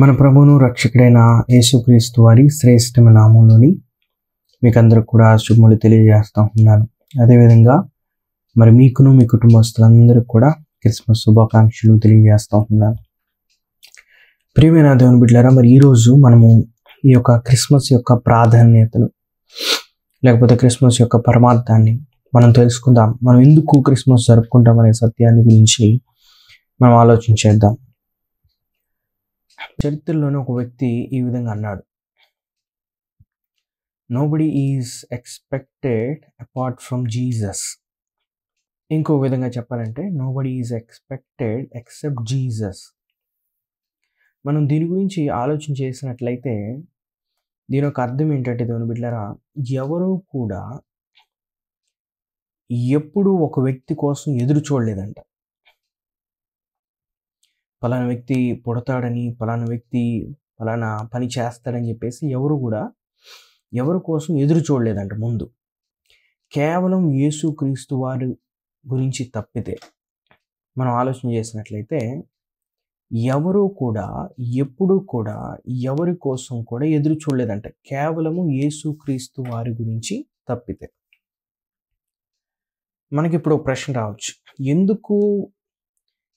మన ప్రభువును రక్షకుడైన యేసుక్రీస్తు వారి శ్రేష్టమైన నామంలోని మీకు అందరికి కూడా శుభములు తెలియజేస్తూ ఉన్నాను అదేవిధంగా మరి మీకును మీ కుటుంబస్తులందరికీ కూడా క్రిస్మస్ శుభాకాంక్షలు తెలియజేస్తూ ఉన్నాను ప్రియమైన దేవుని బిడ్డారా మరి ఈరోజు మనము ఈ యొక్క క్రిస్మస్ యొక్క ప్రాధాన్యతలు లేకపోతే క్రిస్మస్ యొక్క పరమార్థాన్ని మనం తెలుసుకుందాం మనం ఎందుకు క్రిస్మస్ జరుపుకుంటాం అనే సత్యాన్ని గురించి మనం ఆలోచించేద్దాం చరిత్రలోనే ఒక వ్యక్తి ఈ విధంగా అన్నాడు nobody is expected apart from Jesus ఇంకో విధంగా చెప్పాలంటే nobody is expected except Jesus మనం దీని గురించి ఆలోచన చేసినట్లయితే దీని యొక్క అర్థం ఏంటంటే దేవుని బిడ్డరా ఎవరూ కూడా ఎప్పుడూ ఒక వ్యక్తి కోసం ఎదురు చూడలేదంట పలానా వ్యక్తి పుడతాడని పలానా వ్యక్తి పలానా పని చేస్తాడని చెప్పేసి ఎవరు కూడా ఎవరి కోసం ఎదురు చూడలేదంట ముందు కేవలం యేసుక్రీస్తు వారి గురించి తప్పితే మనం ఆలోచన చేసినట్లయితే ఎవరు కూడా ఎప్పుడు కూడా ఎవరి కోసం కూడా ఎదురు చూడలేదంట కేవలము క్రీస్తు వారి గురించి తప్పితే మనకి ఇప్పుడు ప్రశ్న రావచ్చు ఎందుకు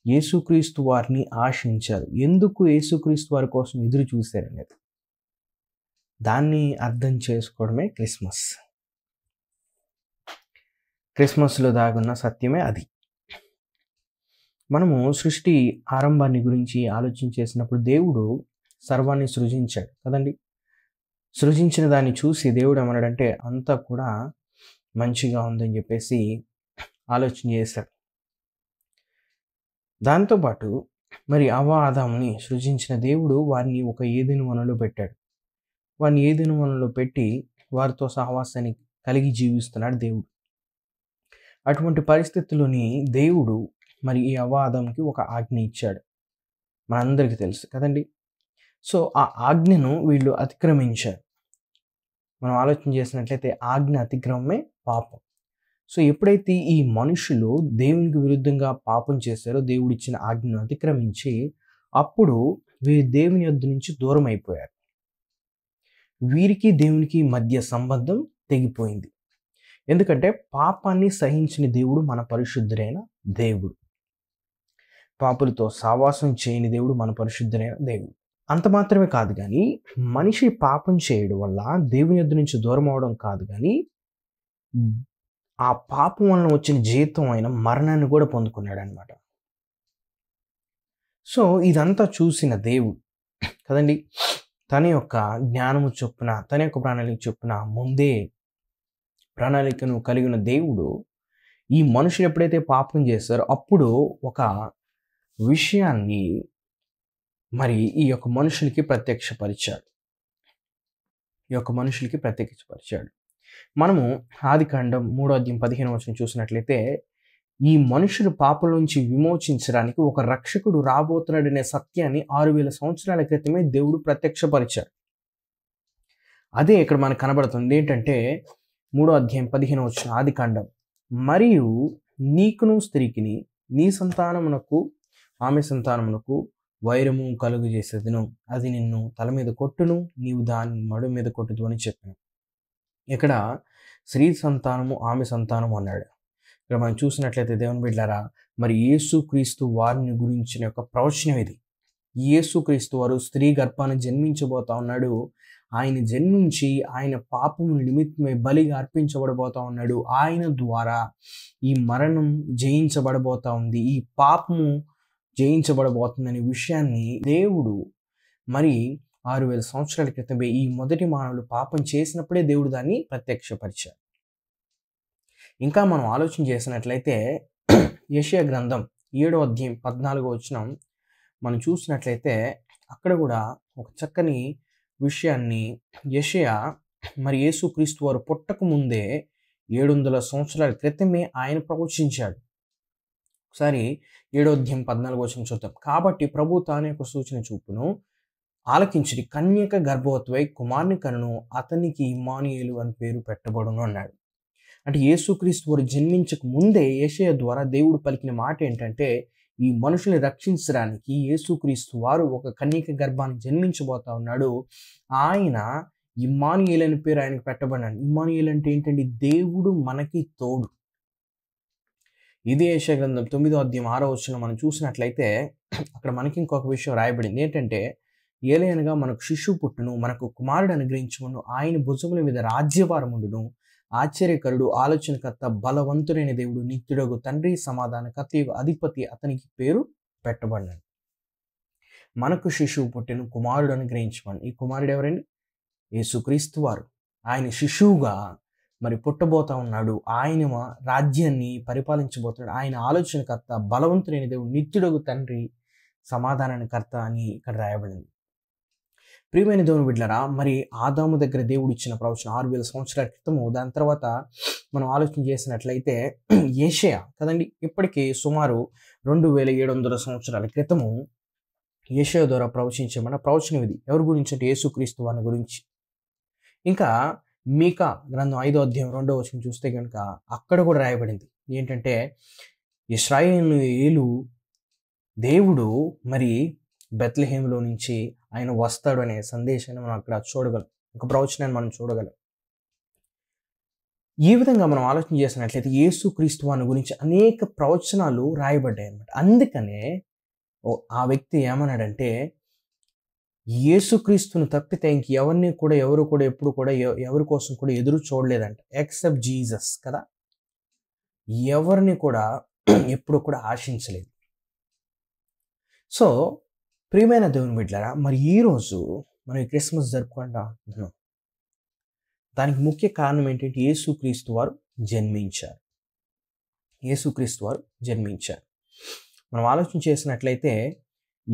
యేసుక్రీస్తు వారిని ఆశించారు ఎందుకు యేసుక్రీస్తు వారి కోసం ఎదురు చూశారనేది దాన్ని అర్థం చేసుకోవడమే క్రిస్మస్ క్రిస్మస్లో దాగున్న సత్యమే అది మనము సృష్టి ఆరంభాన్ని గురించి ఆలోచించేసినప్పుడు దేవుడు సర్వాన్ని సృజించాడు కదండి సృజించిన దాన్ని చూసి దేవుడు ఏమన్నాడంటే అంతా కూడా మంచిగా ఉందని చెప్పేసి ఆలోచన చేశాడు దాంతోపాటు మరి అవ సృజించిన దేవుడు వారిని ఒక ఏదైన వనలో పెట్టాడు వారిని ఏదైన వనలో పెట్టి వారితో సహవాసాన్ని కలిగి జీవిస్తున్నాడు దేవుడు అటువంటి పరిస్థితుల్లోని దేవుడు మరి ఈ అవాదంకి ఒక ఆజ్ఞ ఇచ్చాడు మనందరికీ తెలుసు కదండి సో ఆ ఆజ్ఞను వీళ్ళు అతిక్రమించారు మనం ఆలోచన చేసినట్లయితే ఆజ్ఞ అతిక్రమమే పాపం సో ఎప్పుడైతే ఈ మనుషులు దేవునికి విరుద్ధంగా పాపం చేశారో దేవుడు ఇచ్చిన ఆజ్ఞను అతిక్రమించి అప్పుడు వీరు దేవుని యొద్ నుంచి దూరం అయిపోయారు వీరికి దేవునికి మధ్య సంబంధం తెగిపోయింది ఎందుకంటే పాపాన్ని సహించిన దేవుడు మన పరిశుద్ధుడైన దేవుడు పాపులతో సావాసం చేయని దేవుడు మన పరిశుద్ధుడైన దేవుడు అంత మాత్రమే కాదు కానీ మనిషి పాపం చేయడం వల్ల దేవుని యొద్ నుంచి దూరం అవడం కాదు కానీ ఆ పాపం వలన వచ్చిన జీతం అయిన మరణాన్ని కూడా పొందుకున్నాడు అనమాట సో ఇదంతా చూసిన దేవుడు కదండి తన యొక్క జ్ఞానము చొప్పున తన యొక్క ప్రణాళిక చొప్పున ముందే ప్రణాళికను కలిగిన దేవుడు ఈ మనుషులు ఎప్పుడైతే పాపం చేస్తారో అప్పుడు ఒక విషయాన్ని మరి ఈ యొక్క మనుషులకి ప్రత్యక్షపరిచాడు ఈ యొక్క మనుషులకి ప్రత్యక్షపరిచాడు మనము ఆదికాండం మూడో అధ్యాయం పదిహేను వచ్చిన చూసినట్లయితే ఈ మనుషులు పాపల నుంచి విమోచించడానికి ఒక రక్షకుడు రాబోతున్నాడనే సత్యాన్ని ఆరు వేల సంవత్సరాల క్రితమే దేవుడు ప్రత్యక్షపరిచాడు అదే ఇక్కడ మనకు కనబడుతుంది ఏంటంటే మూడో అధ్యాయం పదిహేను వచ్చిన ఆది కాండం మరియు నీకును స్త్రీకిని నీ సంతానమునకు ఆమె సంతానమునకు వైరము కలుగు చేసేదను అది నిన్ను తల మీద కొట్టును నీవు దాని మడు మీద కొట్టుదు అని చెప్పాను ఇక్కడ స్త్రీ సంతానము ఆమె సంతానము అన్నాడు ఇక్కడ మనం చూసినట్లయితే దేవుని బిడ్డారా మరి క్రీస్తు వారిని గురించిన యొక్క ప్రవచనం ఇది యేసుక్రీస్తు వారు స్త్రీ గర్భాన్ని జన్మించబోతా ఉన్నాడు ఆయన జన్మించి ఆయన పాపము నిమిత్తమే బలిగా అర్పించబడబోతా ఉన్నాడు ఆయన ద్వారా ఈ మరణం జయించబడబోతా ఉంది ఈ పాపము జయించబడబోతుందనే విషయాన్ని దేవుడు మరి ఆరు వేల సంవత్సరాల క్రితమే ఈ మొదటి మానవులు పాపం చేసినప్పుడే దేవుడు దాన్ని ప్రత్యక్షపరిచారు ఇంకా మనం ఆలోచన చేసినట్లయితే యషియా గ్రంథం ఏడో అధ్యాయం పద్నాలుగో వచ్చిన మనం చూసినట్లయితే అక్కడ కూడా ఒక చక్కని విషయాన్ని యషయా మరి క్రీస్తు వారు పుట్టక ముందే ఏడు వందల సంవత్సరాల క్రితమే ఆయన ప్రవచించాడు ఒకసారి ఏడోధ్యం పద్నాలుగు వచ్చిన చూద్దాం కాబట్టి ప్రభు తానే ఒక సూచన చూపును ఆలకించుడి కన్యక గర్భవత్వై కుమార్ని కనును అతనికి ఇమానుయేలు అని పేరు పెట్టబడును అన్నాడు అంటే యేసుక్రీస్తు వారు జన్మించక ముందే ఏషయ ద్వారా దేవుడు పలికిన మాట ఏంటంటే ఈ మనుషుల్ని రక్షించడానికి యేసుక్రీస్తు వారు ఒక కన్యక గర్భాన్ని జన్మించబోతా ఉన్నాడు ఆయన ఇమ్మానుయేల్ అనే పేరు ఆయనకు పెట్టబడినాడు ఇమ్మానుయేల్ అంటే ఏంటండి దేవుడు మనకి తోడు ఇదే ఏషయ గ్రంథం తొమ్మిదో అధ్యయం ఆరో వచ్చిన మనం చూసినట్లయితే అక్కడ మనకి ఇంకొక విషయం రాయబడింది ఏంటంటే ఏలయనగా మనకు శిశువు పుట్టును మనకు కుమారుడు అనుగ్రహించమును ఆయన భుజముల మీద రాజ్యభారముండును ఆశ్చర్యకరుడు ఆలోచనకర్త బలవంతుడైన దేవుడు నిత్యుడగు తండ్రి సమాధాన సమాధానకర్త అధిపతి అతనికి పేరు పెట్టబడినాడు మనకు శిశువు పుట్టిన కుమారుడు అనుగ్రహించమని ఈ కుమారుడు ఎవరండి యేసుక్రీస్తు వారు ఆయన శిశువుగా మరి పుట్టబోతా ఉన్నాడు ఆయన రాజ్యాన్ని పరిపాలించబోతున్నాడు ఆయన ఆలోచనకర్త బలవంతుడైన దేవుడు నిత్యుడగు తండ్రి కర్త అని ఇక్కడ రాయబడింది ప్రియమైన దేవుని బిడ్డరా మరి ఆదాము దగ్గర దేవుడు ఇచ్చిన ప్రవచనం ఆరు వేల సంవత్సరాల క్రితము దాని తర్వాత మనం ఆలోచన చేసినట్లయితే ఏషియా కదండి ఇప్పటికీ సుమారు రెండు వేల ఏడు వందల సంవత్సరాల క్రితము ఏషియా ద్వారా ప్రవచించమన్న ప్రవచనం ఇది ఎవరి గురించి అంటే యేసుక్రీస్తు వారి గురించి ఇంకా మీకా గ్రంథం ఐదో అధ్యాయం రెండో వచ్చిన చూస్తే కనుక అక్కడ కూడా రాయబడింది ఏంటంటే ఇస్రాయిల్ ఏలు దేవుడు మరి బెత్లహేములో నుంచి ఆయన వస్తాడు అనే సందేశాన్ని మనం అక్కడ చూడగలం ఒక ప్రవచనాన్ని మనం చూడగలం ఈ విధంగా మనం ఆలోచన చేసినట్లయితే యేసు క్రీస్తు వాని గురించి అనేక ప్రవచనాలు రాయబడ్డాయి అనమాట అందుకనే ఆ వ్యక్తి ఏమన్నాడంటే యేసుక్రీస్తును తప్పితే ఎవరిని కూడా ఎవరు కూడా ఎప్పుడు కూడా ఎవరి కోసం కూడా ఎదురు చూడలేదంట ఎక్సెప్ట్ జీసస్ కదా ఎవరిని కూడా ఎప్పుడు కూడా ఆశించలేదు సో ప్రియమైన దేవుని బిడ్డారా మరి ఈరోజు మనం క్రిస్మస్ జరుపుకుంటా దానికి ముఖ్య కారణం ఏంటంటే యేసుక్రీస్తు వారు జన్మించారు యేసుక్రీస్తు వారు జన్మించారు మనం ఆలోచన చేసినట్లయితే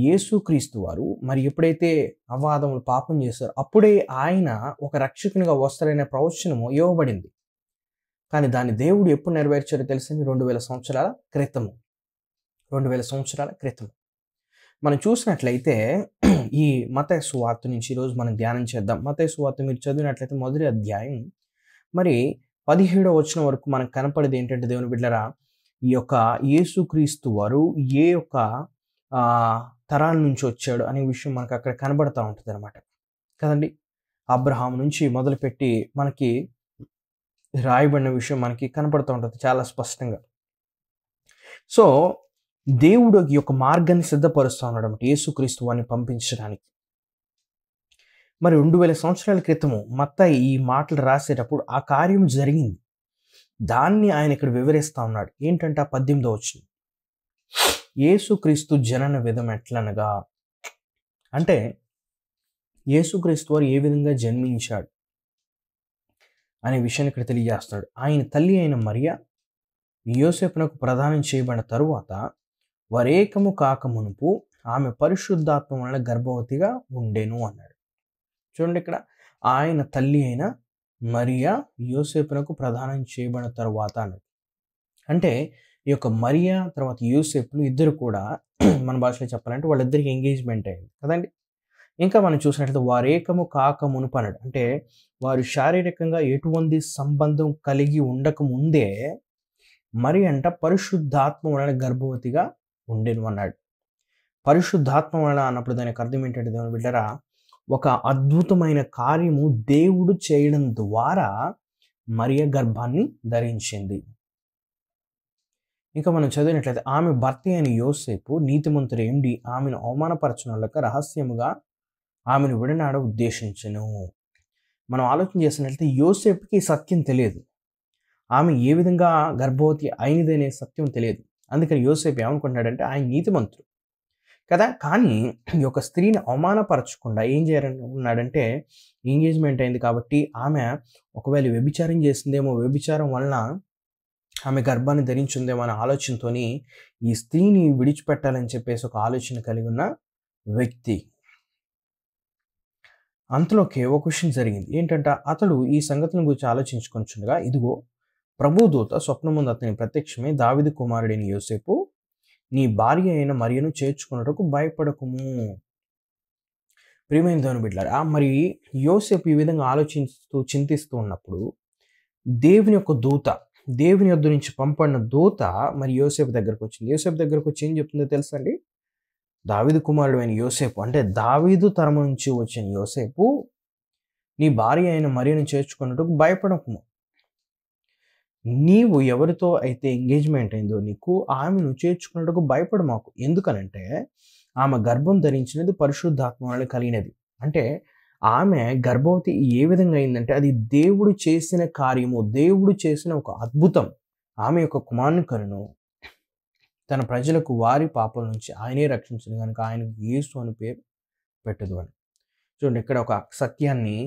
యేసుక్రీస్తు వారు మరి ఎప్పుడైతే అవాదములు పాపం చేస్తారు అప్పుడే ఆయన ఒక రక్షకునిగా వస్తారనే ప్రవచనము ఇవ్వబడింది కానీ దాన్ని దేవుడు ఎప్పుడు నెరవేర్చారో తెలిసింది రెండు వేల సంవత్సరాల క్రితము రెండు వేల సంవత్సరాల క్రితము మనం చూసినట్లయితే ఈ మత సువార్త నుంచి ఈరోజు మనం ధ్యానం చేద్దాం మత సువార్త మీరు చదివినట్లయితే మొదటి అధ్యాయం మరి పదిహేడో వచ్చిన వరకు మనకు కనపడేది ఏంటంటే దేవుని బిడ్డరా ఈ యొక్క యేసుక్రీస్తు వారు ఏ యొక్క తరాల నుంచి వచ్చాడు అనే విషయం మనకు అక్కడ కనబడతా ఉంటుంది అనమాట కదండి అబ్రహాం నుంచి మొదలుపెట్టి మనకి రాయబడిన విషయం మనకి కనపడుతూ ఉంటుంది చాలా స్పష్టంగా సో దేవుడు ఈ యొక్క మార్గాన్ని సిద్ధపరుస్తూ ఉన్నాడు అనమాట యేసుక్రీస్తు వారిని పంపించడానికి మరి రెండు వేల సంవత్సరాల క్రితము మత్త ఈ మాటలు రాసేటప్పుడు ఆ కార్యం జరిగింది దాన్ని ఆయన ఇక్కడ వివరిస్తూ ఉన్నాడు ఏంటంటే ఆ పద్దెనిమిదో వచ్చింది యేసుక్రీస్తు జనన విధం ఎట్లనగా అంటే యేసుక్రీస్తు వారు ఏ విధంగా జన్మించాడు అనే విషయాన్ని ఇక్కడ తెలియజేస్తాడు ఆయన తల్లి అయిన మరియా యోసేపునకు ప్రదానం చేయబడిన తరువాత వరేకము కాక మునుపు ఆమె పరిశుద్ధాత్మ వలన గర్భవతిగా ఉండేను అన్నాడు చూడండి ఇక్కడ ఆయన తల్లి అయిన మరియా యూసేపునకు ప్రదానం చేయబడిన తర్వాత అన్నాడు అంటే ఈ యొక్క మరియా తర్వాత యూసేపులు ఇద్దరు కూడా మన భాషలో చెప్పాలంటే వాళ్ళిద్దరికి ఎంగేజ్మెంట్ అయింది కదండి ఇంకా మనం చూసినట్లయితే వారేకము కాక మునుపు అన్నాడు అంటే వారు శారీరకంగా ఎటువంటి సంబంధం కలిగి ఉండక ముందే మరి అంట పరిశుద్ధాత్మ వలన గర్భవతిగా ఉండేను అన్నాడు పరిశుద్ధాత్మ వలన అన్నప్పుడు దానికి అర్థం ఏంటంటే దేవుని బిడ్డరా ఒక అద్భుతమైన కార్యము దేవుడు చేయడం ద్వారా మరియ గర్భాన్ని ధరించింది ఇంకా మనం చదివినట్లయితే ఆమె భర్త అయిన యోసేపు నీతిమంతుడు ఏంటి ఆమెను అవమానపరచనులక రహస్యముగా ఆమెను విడనాడ ఉద్దేశించను మనం ఆలోచన చేసినట్లయితే యోసేపుకి సత్యం తెలియదు ఆమె ఏ విధంగా గర్భవతి అయినదనే సత్యం తెలియదు అందుకని యోసేపు ఏమనుకుంటున్నాడంటే ఆయన నీతిమంతుడు కదా కానీ ఈ యొక్క స్త్రీని అవమానపరచకుండా ఏం చేయాలని ఉన్నాడంటే ఎంగేజ్మెంట్ అయింది కాబట్టి ఆమె ఒకవేళ వ్యభిచారం చేసిందేమో వ్యభిచారం వలన ఆమె గర్భాన్ని ధరించిందేమో అనే ఆలోచనతో ఈ స్త్రీని విడిచిపెట్టాలని చెప్పేసి ఒక ఆలోచన కలిగి ఉన్న వ్యక్తి అంతలోకే ఒక క్వశ్చన్ జరిగింది ఏంటంటే అతడు ఈ సంగతిని గురించి ఆలోచించుకొని ఇదిగో ప్రభుదూత స్వప్నముందు అతని ప్రత్యక్షమే దావిది కుమారుడైన యోసేపు నీ భార్య అయిన మరియను చేర్చుకున్నట్టుకు భయపడకుము ప్రియమైన దేవుని ఆ మరి యోసేపు ఈ విధంగా ఆలోచిస్తూ చింతిస్తూ ఉన్నప్పుడు దేవుని యొక్క దూత దేవుని వద్ద నుంచి పంపడిన దూత మరి యోసేపు దగ్గరకు వచ్చింది యోసేపు దగ్గరకు వచ్చి ఏం చెప్తుందో తెలుసా అండి కుమారుడు అయిన యోసేపు అంటే దావీదు తరము నుంచి వచ్చిన యోసేపు నీ భార్య అయిన మరియను చేర్చుకున్నట్టుకు భయపడకుము నీవు ఎవరితో అయితే ఎంగేజ్మెంట్ అయిందో నీకు ఆమెను చేర్చుకున్నట్టుకు భయపడు మాకు ఎందుకనంటే ఆమె గర్భం ధరించినది పరిశుద్ధాత్మ వలన కలిగినది అంటే ఆమె గర్భవతి ఏ విధంగా అయిందంటే అది దేవుడు చేసిన కార్యము దేవుడు చేసిన ఒక అద్భుతం ఆమె యొక్క కుమారుకను తన ప్రజలకు వారి పాపల నుంచి ఆయనే రక్షించదు కనుక ఆయనకు యేసు అని పేరు పెట్టదు అని చూడండి ఇక్కడ ఒక సత్యాన్ని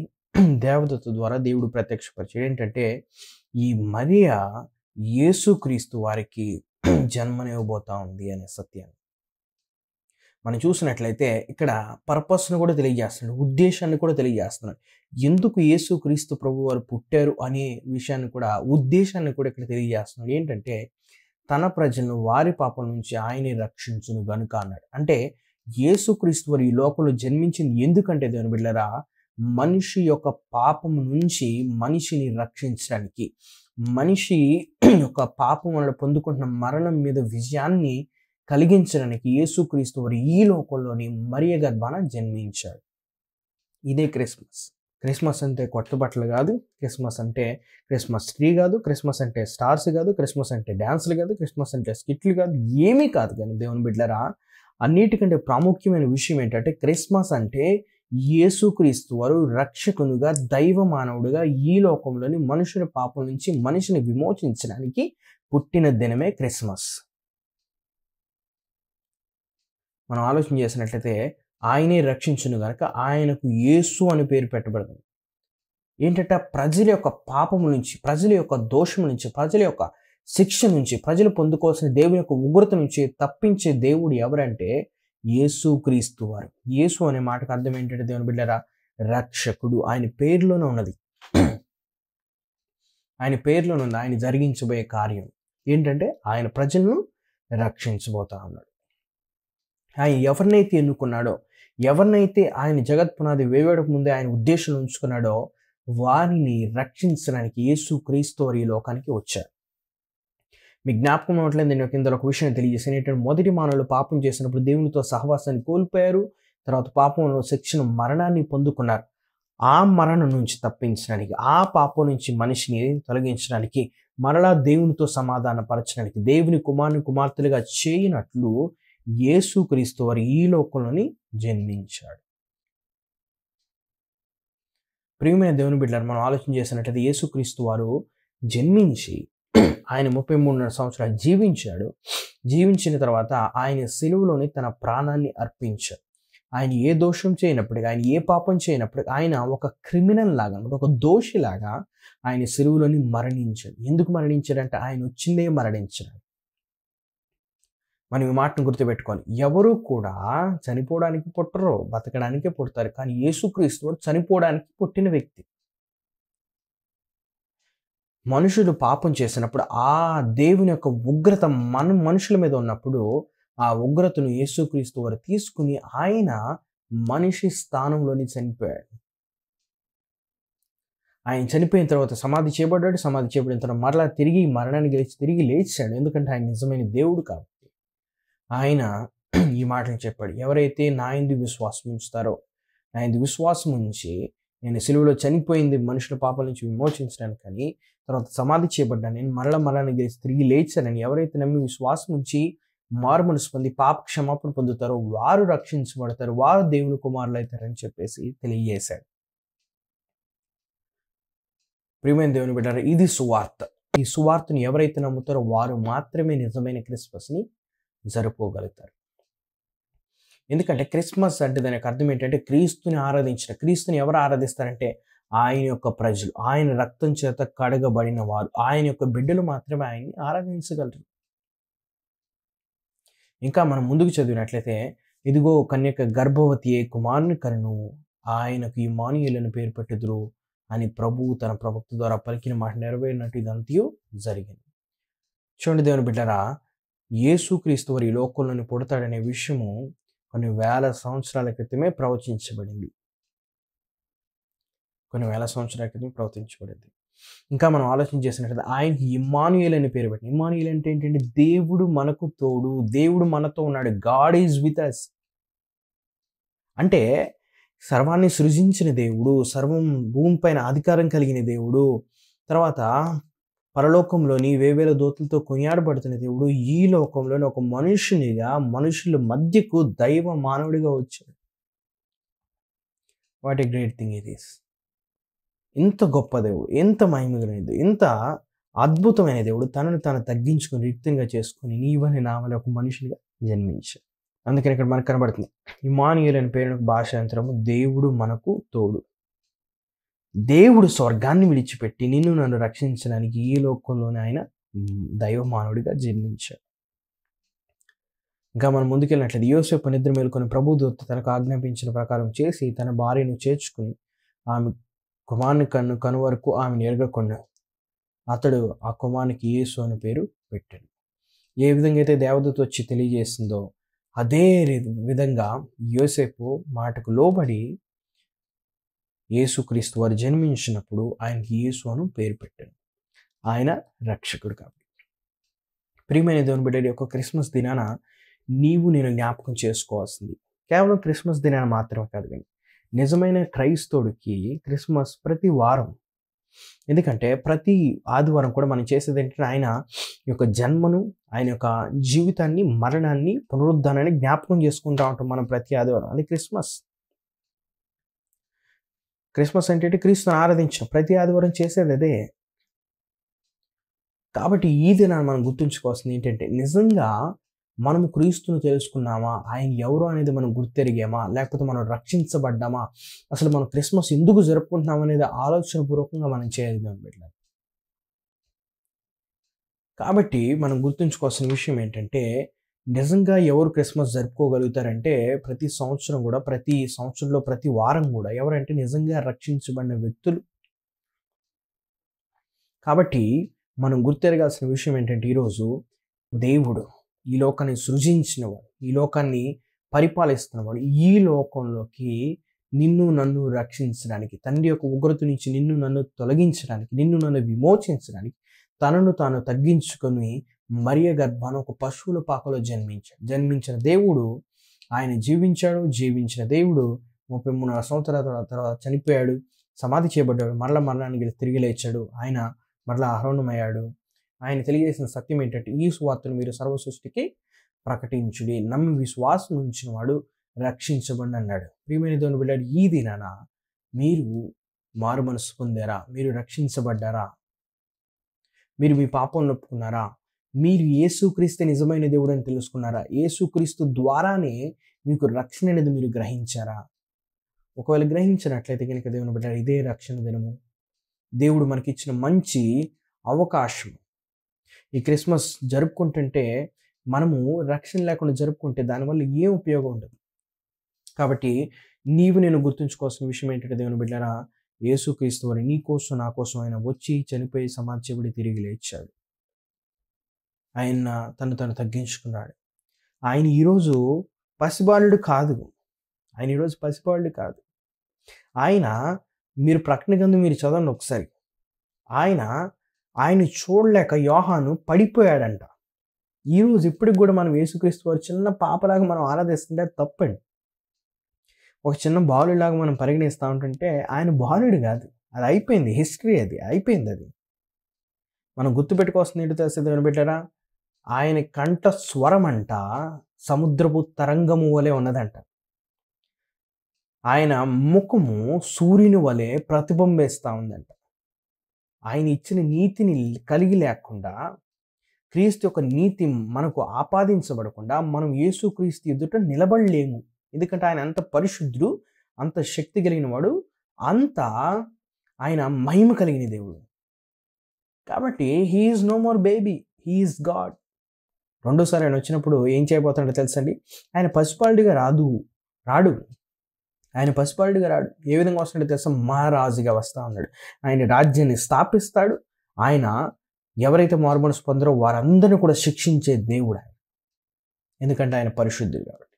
దేవత ద్వారా దేవుడు ప్రత్యక్షపరిచాడు ఏంటంటే ఈ మరియ యేసుక్రీస్తు వారికి జన్మనివ్వబోతా ఉంది అనే సత్యాన్ని మనం చూసినట్లయితే ఇక్కడ పర్పస్ను కూడా తెలియజేస్తున్నాడు ఉద్దేశాన్ని కూడా తెలియజేస్తున్నాడు ఎందుకు యేసు క్రీస్తు ప్రభు వారు పుట్టారు అనే విషయాన్ని కూడా ఉద్దేశాన్ని కూడా ఇక్కడ తెలియజేస్తున్నాడు ఏంటంటే తన ప్రజలను వారి పాపం నుంచి ఆయనే రక్షించును గనుక అన్నాడు అంటే యేసుక్రీస్తు వారు ఈ లోకంలో జన్మించింది ఎందుకంటే దేవుని బిడ్డరా మనిషి యొక్క పాపం నుంచి మనిషిని రక్షించడానికి మనిషి యొక్క పాపం వల్ల పొందుకుంటున్న మరణం మీద విజయాన్ని కలిగించడానికి యేసుక్రీస్తు వారు ఈ లోకంలోని మరియ గర్భాన జన్మించాడు ఇదే క్రిస్మస్ క్రిస్మస్ అంటే కొత్త బట్టలు కాదు క్రిస్మస్ అంటే క్రిస్మస్ ట్రీ కాదు క్రిస్మస్ అంటే స్టార్స్ కాదు క్రిస్మస్ అంటే డ్యాన్స్లు కాదు క్రిస్మస్ అంటే స్కిట్లు కాదు ఏమీ కాదు కానీ దేవుని బిడ్డరా అన్నిటికంటే ప్రాముఖ్యమైన విషయం ఏంటంటే క్రిస్మస్ అంటే యేసుక్రీస్తు వారు రక్షకునుగా దైవ మానవుడుగా ఈ లోకంలోని మనుషుల పాపం నుంచి మనిషిని విమోచించడానికి పుట్టిన దినమే క్రిస్మస్ మనం ఆలోచన చేసినట్లయితే ఆయనే రక్షించును గనక ఆయనకు యేసు అని పేరు పెట్టబడుతుంది ఏంటంటే ప్రజల యొక్క పాపము నుంచి ప్రజల యొక్క దోషము నుంచి ప్రజల యొక్క శిక్ష నుంచి ప్రజలు పొందుకోవాల్సిన దేవుని యొక్క ఉగ్రత నుంచి తప్పించే దేవుడు ఎవరంటే యేసు క్రీస్తు వారు యేసు అనే మాటకు అర్థం ఏంటంటే దేవుని బిడ్డరా రక్షకుడు ఆయన పేరులోనే ఉన్నది ఆయన పేర్లోనే ఉంది ఆయన జరిగించబోయే కార్యం ఏంటంటే ఆయన ప్రజలను రక్షించబోతా ఉన్నాడు ఆయన ఎవరినైతే ఎన్నుకున్నాడో ఎవరినైతే ఆయన జగత్ పునాది వేవేడకు ముందే ఆయన ఉద్దేశం ఉంచుకున్నాడో వారిని రక్షించడానికి యేసు క్రీస్తు వారి లోకానికి వచ్చారు మీ జ్ఞాపకం ఉన్నట్లే నేను ఇందులో ఒక విషయం ఏంటంటే మొదటి మానవులు పాపం చేసినప్పుడు దేవునితో సహవాసాన్ని కోల్పోయారు తర్వాత పాపంలో శిక్షణ మరణాన్ని పొందుకున్నారు ఆ మరణం నుంచి తప్పించడానికి ఆ పాపం నుంచి మనిషిని తొలగించడానికి మరలా దేవునితో సమాధాన పరచడానికి దేవుని కుమారుని కుమార్తెలుగా చేయనట్లు యేసుక్రీస్తు వారు ఈ లోకంలోని జన్మించాడు ప్రియమైన దేవుని బిడ్డలను మనం ఆలోచన చేసినట్లయితే యేసుక్రీస్తు వారు జన్మించి ఆయన ముప్పై మూడున్నర సంవత్సరాలు జీవించాడు జీవించిన తర్వాత ఆయన సెలువులోని తన ప్రాణాన్ని అర్పించాడు ఆయన ఏ దోషం చేయనప్పటికీ ఆయన ఏ పాపం చేయనప్పటికీ ఆయన ఒక క్రిమినల్ లాగా ఒక దోషిలాగా ఆయన సెలువులోని మరణించాడు ఎందుకు మరణించాడంటే ఆయన వచ్చిందే మరణించాడు మనం ఈ మాటను గుర్తుపెట్టుకోవాలి ఎవరు కూడా చనిపోవడానికి పుట్టరు బతకడానికే పుడతారు కానీ యేసుక్రీస్తు చనిపోవడానికి పుట్టిన వ్యక్తి మనుషుడు పాపం చేసినప్పుడు ఆ దేవుని యొక్క ఉగ్రత మన మనుషుల మీద ఉన్నప్పుడు ఆ ఉగ్రతను యేసుక్రీస్తు వారు తీసుకుని ఆయన మనిషి స్థానంలోని చనిపోయాడు ఆయన చనిపోయిన తర్వాత సమాధి చేయబడ్డాడు సమాధి చేయబడిన తర్వాత మరలా తిరిగి మరణాన్ని గెలిచి తిరిగి లేచాడు ఎందుకంటే ఆయన నిజమైన దేవుడు కాబట్టి ఆయన ఈ మాటలు చెప్పాడు ఎవరైతే నా ఇందు విశ్వాసం ఉంచుతారో నా ఇందు విశ్వాసం ఉంచి నేను సెలువులో చనిపోయింది మనుషుల పాపాల నుంచి విమోచించడానికి కానీ తర్వాత సమాధి చేయబడ్డాను నేను మరల మరణి తిరిగి లేచానని ఎవరైతే నమ్మి విశ్వాసం ఉంచి మారు మనసు పొంది పాప క్షమాపణ పొందుతారో వారు రక్షించబడతారు వారు దేవుని కుమారులు అవుతారని చెప్పేసి తెలియజేశాడు ప్రియమైన దేవుని బిడ్డారు ఇది సువార్త ఈ సువార్తను ఎవరైతే నమ్ముతారో వారు మాత్రమే నిజమైన క్రిస్మస్ని జరుపుకోగలుగుతారు ఎందుకంటే క్రిస్మస్ అంటే దానికి అర్థం ఏంటంటే క్రీస్తుని ఆరాధించిన క్రీస్తుని ఎవరు ఆరాధిస్తారంటే ఆయన యొక్క ప్రజలు ఆయన రక్తం చేత కడగబడిన వారు ఆయన యొక్క బిడ్డలు మాత్రమే ఆయన్ని ఆరాధించగలరు ఇంకా మనం ముందుకు చదివినట్లయితే ఇదిగో కన్యక గర్భవతి కుమారుని కను ఆయనకు ఈ మానియులను పేరు పెట్టుదురు అని ప్రభువు తన ప్రవక్త ద్వారా పలికిన మాట నెరవేరినట్టు ఇదంతా జరిగింది చూడండి దేవుని బిడ్డరా ఏసుక్రీస్తు వారి లోకంలోని పుడతాడనే విషయము కొన్ని వేల సంవత్సరాల క్రితమే ప్రవచించబడింది కొన్ని వేల సంవత్సరాల క్రితం ప్రవర్తించబడింది ఇంకా మనం ఆలోచన చేసినట్లయితే ఆయన ఇమానుయల్ అనే పేరు పెట్టింది ఇమానుయల్ అంటే ఏంటంటే దేవుడు మనకు తోడు దేవుడు మనతో ఉన్నాడు గాడ్ ఈజ్ విత్ అస్ అంటే సర్వాన్ని సృజించిన దేవుడు సర్వం భూమిపైన అధికారం కలిగిన దేవుడు తర్వాత పరలోకంలోని వేవేల దోతులతో కొనియాడబడుతున్న దేవుడు ఈ లోకంలోని ఒక మనుషునిగా మనుషుల మధ్యకు దైవ మానవుడిగా వచ్చాడు what a great thing it is ఎంత గొప్ప దేవుడు ఎంత మహిమగలైన దేవుడు ఎంత అద్భుతమైన దేవుడు తనను తాను తగ్గించుకొని రిక్తంగా చేసుకొని నీవని నామల ఒక మనిషినిగా జన్మించాడు అందుకని ఇక్కడ మనకు కనబడుతుంది ఇమానియుల్ అని పేరు భాషాంతరము దేవుడు మనకు తోడు దేవుడు స్వర్గాన్ని విడిచిపెట్టి నిన్ను నన్ను రక్షించడానికి ఈ లోకంలోనే ఆయన మానవుడిగా జన్మించాడు ఇంకా మనం ముందుకెళ్ళినట్లయితే యోసేపు నిద్ర మేలుకొని ప్రభుదూత తనకు ఆజ్ఞాపించిన ప్రకారం చేసి తన భార్యను చేర్చుకుని ఆమె కుమార్ని కన్ను కనువరకు ఆమె నేరుగా అతడు ఆ కుమార్కి యేసు అని పేరు పెట్టాడు ఏ విధంగా అయితే దేవదూత వచ్చి తెలియజేసిందో అదే విధంగా యోసేపు మాటకు లోబడి యేసుక్రీస్తు వారు జన్మించినప్పుడు ఆయనకి యేసు అను పేరు పెట్టాడు ఆయన రక్షకుడు కాబట్టి ప్రియమైన దేవుని బిడ్డ యొక్క క్రిస్మస్ దినాన నీవు నేను జ్ఞాపకం చేసుకోవాల్సింది కేవలం క్రిస్మస్ దినాన మాత్రమే కాదు కానీ నిజమైన క్రైస్తవుడికి క్రిస్మస్ ప్రతి వారం ఎందుకంటే ప్రతి ఆదివారం కూడా మనం చేసేది ఏంటంటే ఆయన యొక్క జన్మను ఆయన యొక్క జీవితాన్ని మరణాన్ని పునరుద్ధానాన్ని జ్ఞాపకం చేసుకుంటూ ఉంటాం మనం ప్రతి ఆదివారం అది క్రిస్మస్ క్రిస్మస్ అంటే క్రీస్తుని ఆరాధించడం ప్రతి ఆదివారం చేసేది అదే కాబట్టి ఈ దినాన్ని మనం గుర్తుంచుకోవాల్సింది ఏంటంటే నిజంగా మనము క్రీస్తును తెలుసుకున్నామా ఆయన ఎవరు అనేది మనం గుర్తెరిగామా లేకపోతే మనం రక్షించబడ్డామా అసలు మనం క్రిస్మస్ ఎందుకు జరుపుకుంటున్నాం అనేది ఆలోచన పూర్వకంగా మనం చేయగలిగాం కాబట్టి మనం గుర్తుంచుకోవాల్సిన విషయం ఏంటంటే నిజంగా ఎవరు క్రిస్మస్ జరుపుకోగలుగుతారంటే ప్రతి సంవత్సరం కూడా ప్రతి సంవత్సరంలో ప్రతి వారం కూడా ఎవరంటే నిజంగా రక్షించబడిన వ్యక్తులు కాబట్టి మనం గుర్తెరగాల్సిన విషయం ఏంటంటే ఈరోజు దేవుడు ఈ లోకాన్ని సృజించినవాడు ఈ లోకాన్ని పరిపాలిస్తున్నవాడు ఈ లోకంలోకి నిన్ను నన్ను రక్షించడానికి తండ్రి యొక్క ఉగ్రత నుంచి నిన్ను నన్ను తొలగించడానికి నిన్ను నన్ను విమోచించడానికి తనను తాను తగ్గించుకొని మరియ గర్భాన ఒక పశువుల పాకలో జన్మించాడు జన్మించిన దేవుడు ఆయన జీవించాడు జీవించిన దేవుడు ముప్పై మూడున్నర సంవత్సరాల తర్వాత చనిపోయాడు సమాధి చేయబడ్డాడు మరల మరణానికి తిరిగి లేచాడు ఆయన మరలా అహరణమయ్యాడు ఆయన తెలియజేసిన సత్యం ఏంటంటే ఈ సువార్తను మీరు సర్వ సృష్టికి ప్రకటించుడి నమ్మి విశ్వాసం ఉంచిన వాడు రక్షించబడి అన్నాడు ప్రియమైన దేవుని బిడ్డాడు ఈ దినాన మీరు మారు మనసు పొందారా మీరు రక్షించబడ్డారా మీరు మీ పాపం నొప్పుకున్నారా మీరు ఏసుక్రీస్తు నిజమైన దేవుడు అని తెలుసుకున్నారా ఏసుక్రీస్తు ద్వారానే మీకు రక్షణ అనేది మీరు గ్రహించారా ఒకవేళ గ్రహించినట్లయితే కనుక దేవుని బిడ్డాడు ఇదే రక్షణ దినము దేవుడు మనకిచ్చిన మంచి అవకాశం ఈ క్రిస్మస్ జరుపుకుంటుంటే మనము రక్షణ లేకుండా జరుపుకుంటే దానివల్ల ఏం ఉపయోగం ఉండదు కాబట్టి నీవు నేను గుర్తుంచుకోవాల్సిన విషయం ఏంటంటే దేవుని బిడ్డరా యేసుక్రీస్తు వారి నీ కోసం నా కోసం ఆయన వచ్చి చనిపోయి సమాధ్యపడి తిరిగి లేచాడు ఆయన తను తను తగ్గించుకున్నాడు ఆయన ఈరోజు పసిబాలుడు కాదు ఆయన ఈరోజు పసిబాలుడు కాదు ఆయన మీరు ప్రకటన కింద మీరు చదవండి ఒకసారి ఆయన ఆయన చూడలేక యోహాను పడిపోయాడంట ఈరోజు ఇప్పటికి కూడా మనం యేసుక్రీస్తు వారు చిన్న పాపలాగా మనం ఆరాధిస్తుంటే తప్పండి ఒక చిన్న బాలుడిలాగా మనం పరిగణిస్తూ ఉంటుంటే ఆయన బాలుడు కాదు అది అయిపోయింది హిస్టరీ అది అయిపోయింది అది మనం గుర్తుపెట్టుకోవాల్సిన నీటి తెలిసి కనిపెట్టారా ఆయన కంఠ స్వరం అంట సముద్రపు తరంగము వలె ఉన్నదంట ఆయన ముఖము సూర్యుని వలె ప్రతిబింబిస్తూ ఉందంట ఆయన ఇచ్చిన నీతిని కలిగి లేకుండా క్రీస్తు యొక్క నీతి మనకు ఆపాదించబడకుండా మనం యేసు క్రీస్తు ఎదుట నిలబడలేము ఎందుకంటే ఆయన అంత పరిశుద్ధుడు అంత శక్తి కలిగిన వాడు అంత ఆయన మహిమ కలిగిన దేవుడు కాబట్టి he is no more baby he is God రెండోసారి ఆయన వచ్చినప్పుడు ఏం చేయబోతున్నాడో తెలుసండి ఆయన పసిపాలిటీగా రాదు రాడు ఆయన పసిపాలుడిగా రాడు ఏ విధంగా వస్తున్నాడు తెలుసా మహారాజుగా వస్తా ఉన్నాడు ఆయన రాజ్యాన్ని స్థాపిస్తాడు ఆయన ఎవరైతే మార్మనస్ పొందరో వారందరిని కూడా శిక్షించే దేవుడు ఆయన ఎందుకంటే ఆయన పరిశుద్ధుడు కాబట్టి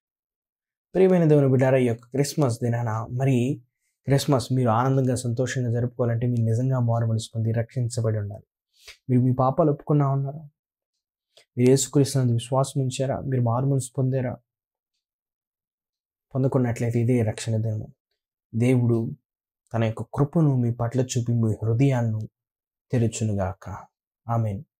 ప్రియమైన దేవుని బిడ్డారా ఈ యొక్క క్రిస్మస్ దినాన మరి క్రిస్మస్ మీరు ఆనందంగా సంతోషంగా జరుపుకోవాలంటే మీరు నిజంగా మార్మనస్ పొంది రక్షించబడి ఉండాలి మీరు మీ పాపాలు ఒప్పుకున్నా ఉన్నారా మీరు ఏసుక్రీస్తున్నందు విశ్వాసం ఉంచారా మీరు మార్మనస్ పొందారా పొందుకున్నట్లయితే ఇదే రక్షణ దినం దేవుడు తన యొక్క కృపను మీ పట్ల చూపి మీ హృదయాన్ని తెరుచునుగాక ఆమెను